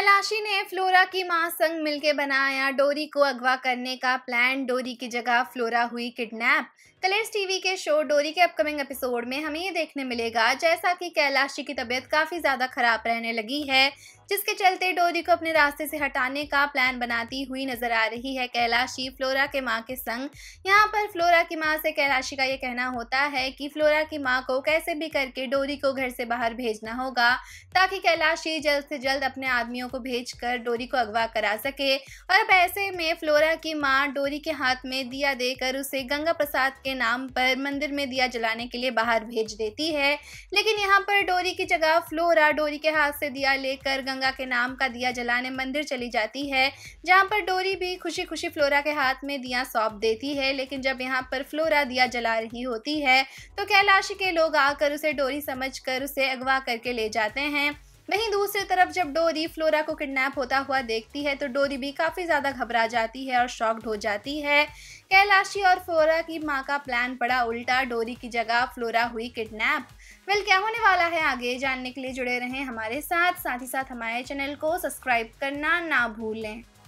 कैलाशी ने फ्लोरा की मां संग मिलके बनाया डोरी को अगवा करने का प्लान डोरी की जगह फ्लोरा हुई किडनैप कलर्स टीवी के शो डोरी के अपकमिंग एपिसोड में हमें ये देखने मिलेगा जैसा कि कैलाशी की तबीयत काफ़ी ज़्यादा खराब रहने लगी है जिसके चलते डोरी को अपने रास्ते से हटाने का प्लान बनाती हुई नजर आ रही है कैलाशी फ्लोरा के माँ के संग यहाँ पर फ्लोरा की माँ से कैलाशी का ये कहना होता है कि फ्लोरा की माँ को कैसे भी करके डोरी को घर से बाहर भेजना होगा ताकि कैलाशी जल्द से जल्द अपने आदमियों को भेजकर डोरी को अगवा करा सके और अब ऐसे में फ्लोरा की माँ डोरी के हाथ में दिया देकर उसे गंगा प्रसाद के नाम पर मंदिर में दिया जलाने के लिए बाहर भेज देती है लेकिन यहाँ पर डोरी की जगह फ्लोरा डोरी के हाथ से दिया लेकर गंगा के नाम का दिया जलाने मंदिर चली जाती है जहाँ पर डोरी भी खुशी खुशी फ्लोरा के हाथ में दिया सौंप देती है लेकिन जब यहाँ पर फ्लोरा दिया जला रही होती है तो कैलाश के लोग आकर उसे डोरी समझ कर उसे अगवा करके ले जाते हैं वहीं दूसरी तरफ जब डोरी फ्लोरा को किडनैप होता हुआ देखती है तो डोरी भी काफ़ी ज़्यादा घबरा जाती है और शॉक्ड हो जाती है कैलाशी और फ्लोरा की माँ का प्लान पड़ा उल्टा डोरी की जगह फ्लोरा हुई किडनैप वेल क्या होने वाला है आगे जानने के लिए जुड़े रहें हमारे साथ साथ ही साथ हमारे चैनल को सब्सक्राइब करना ना भूलें